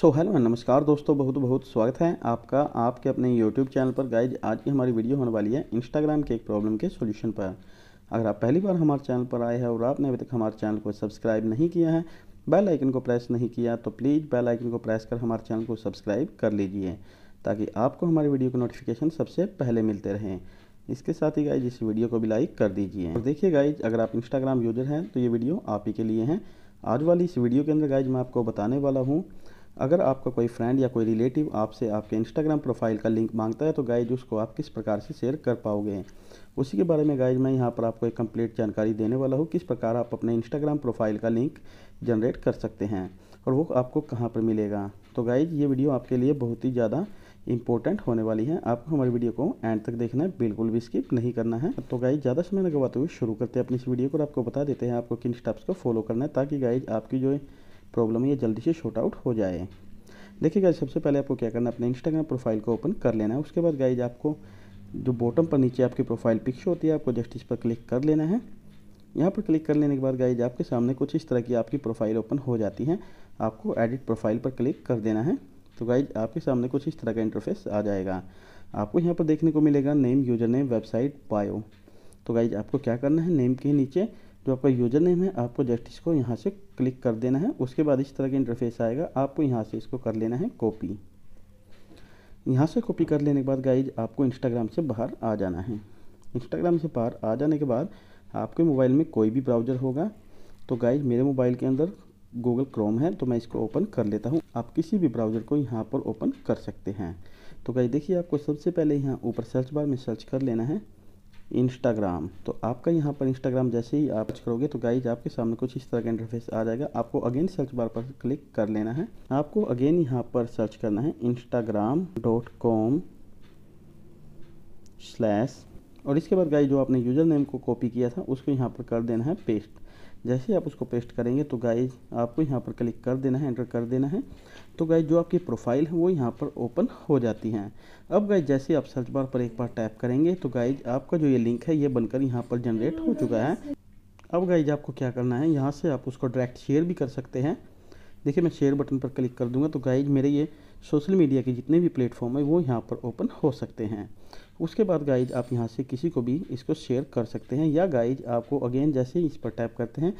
सो so, hello नमस्कार दोस्तों बहुत बहुत स्वागत है आपका आपके अपने यूट्यूब चैनल पर गाइज आज की हमारी वीडियो होने वाली है इंस्टाग्राम के एक प्रॉब्लम के सॉल्यूशन पर अगर आप पहली बार हमारे चैनल पर आए हैं और आपने अभी तक हमारे चैनल को सब्सक्राइब नहीं किया है बेल आइकन को प्रेस नहीं किया तो प्लीज़ बेल आइकन को प्रेस कर हमारे चैनल को सब्सक्राइब कर लीजिए ताकि आपको हमारी वीडियो की नोटिफिकेशन सबसे पहले मिलते रहें इसके साथ ही गाइज इस वीडियो को भी लाइक कर दीजिए और देखिए गाइज अगर आप इंस्टाग्राम यूजर हैं तो ये वीडियो आप ही के लिए हैं आज वाली इस वीडियो के अंदर गाइज मैं आपको बताने वाला हूँ अगर आपका कोई फ्रेंड या कोई रिलेटिव आपसे आपके इंस्टाग्राम प्रोफाइल का लिंक मांगता है तो गाइज उसको आप किस प्रकार से शेयर कर पाओगे उसी के बारे में गाइज मैं यहाँ पर आपको एक कंप्लीट जानकारी देने वाला हूँ किस प्रकार आप अपने इंस्टाग्राम प्रोफाइल का लिंक जनरेट कर सकते हैं और वो आपको कहाँ पर मिलेगा तो गाइज ये वीडियो आपके लिए बहुत ही ज़्यादा इंपॉर्टेंट होने वाली है आपको हमारी वीडियो को एंड तक देखना है बिल्कुल भी स्किप नहीं करना है तो गाइज ज़्यादा समय लगवाते हुए शुरू करते हैं अपनी इस वीडियो को आपको बता देते हैं आपको किन स्टेप्स को फॉलो करना है ताकि गाइज आपकी जो प्रॉब्लम है ये जल्दी से शॉर्ट आउट हो जाए देखिए गाइज सबसे पहले आपको क्या करना है अपने इंस्टाग्राम प्रोफाइल को ओपन कर लेना है उसके बाद गाइज आपको जो बॉटम पर नीचे आपकी प्रोफाइल पिक्चर होती है आपको जस्ट इस पर क्लिक कर लेना है यहाँ पर क्लिक कर लेने के बाद गाइज आपके सामने कुछ इस तरह की आपकी प्रोफाइल ओपन हो जाती है आपको एडिट प्रोफाइल पर क्लिक कर देना है तो गाइज आपके सामने कुछ इस तरह का इंटरफेस आ जाएगा आपको यहाँ पर देखने को मिलेगा name user name website bio तो गाइज आपको क्या करना है नेम के नीचे जो तो आपका यूजर नेम है आपको जस्ट इसको यहाँ से क्लिक कर देना है उसके बाद इस तरह का इंटरफेस आएगा आपको यहाँ से इसको कर लेना है कॉपी यहाँ से कॉपी कर लेने के बाद गाइज आपको इंस्टाग्राम से बाहर आ जाना है इंस्टाग्राम से बाहर आ जाने के बाद आपके मोबाइल में कोई भी ब्राउज़र होगा तो गाइज मेरे मोबाइल के अंदर गूगल क्रोम है तो मैं इसको ओपन कर लेता हूँ आप किसी भी ब्राउज़र को यहाँ पर ओपन कर सकते हैं तो गाइज देखिए आपको सबसे पहले यहाँ ऊपर सर्च बार में सर्च कर लेना है इंस्टाग्राम तो आपका यहाँ पर इंस्टाग्राम जैसे ही आप सर्च करोगे तो गाइज आपके सामने कुछ इस तरह का इंटरफेस आ जाएगा आपको अगेन सर्च बार पर क्लिक कर लेना है आपको अगेन यहाँ पर सर्च करना है इंस्टाग्राम डॉट कॉम स्लैश और इसके बाद गाइज जो आपने यूज़र नेम को कॉपी किया था उसको यहाँ पर कर देना है पेस्ट जैसे ही आप उसको पेस्ट करेंगे तो गाइज आपको यहाँ पर क्लिक कर देना है एंटर कर देना है तो गाइज जो आपकी प्रोफाइल है वो यहाँ पर ओपन हो जाती हैं अब गाइज जैसे आप सर्च बार पर एक बार टैप करेंगे तो गाइज आपका जो ये लिंक है ये बनकर यहाँ पर जनरेट हो चुका है अब गाइज आपको क्या करना है यहाँ से आप उसको डायरेक्ट शेयर भी कर सकते हैं देखिए मैं शेयर बटन पर क्लिक कर दूंगा तो गाइज मेरे ये सोशल मीडिया के जितने भी प्लेटफॉर्म है वो यहाँ पर ओपन हो सकते हैं उसके बाद गाइज आप यहाँ से किसी को भी इसको शेयर कर सकते हैं या गाइज आपको अगेन जैसे ही इस पर टाइप करते हैं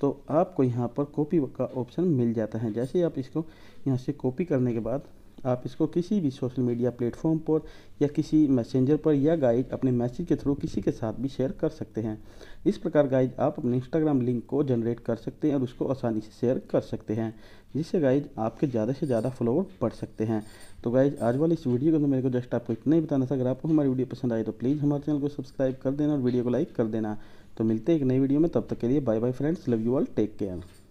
तो आपको यहाँ पर कॉपी का ऑप्शन मिल जाता है जैसे ही आप इसको यहाँ से कॉपी करने के बाद आप इसको किसी भी सोशल मीडिया प्लेटफॉर्म पर या किसी मैसेंजर पर या गाइड अपने मैसेज के थ्रू किसी के साथ भी शेयर कर सकते हैं इस प्रकार गाइड आप अपने इंस्टाग्राम लिंक को जनरेट कर सकते हैं और उसको आसानी से शेयर कर सकते हैं जिससे गाइज आपके ज़्यादा से ज़्यादा फॉलोअर बढ़ सकते हैं तो गाइज आज वाली इस वीडियो के अंदर मेरे को जस्ट आपको इतना ही बताना था अगर आपको हमारी वीडियो पसंद आए तो प्लीज़ हमारे चैनल को सब्सक्राइब कर देना और वीडियो को लाइक कर देना तो मिलते हैं एक नई वीडियो में तब तक के लिए bye bye friends love you all take care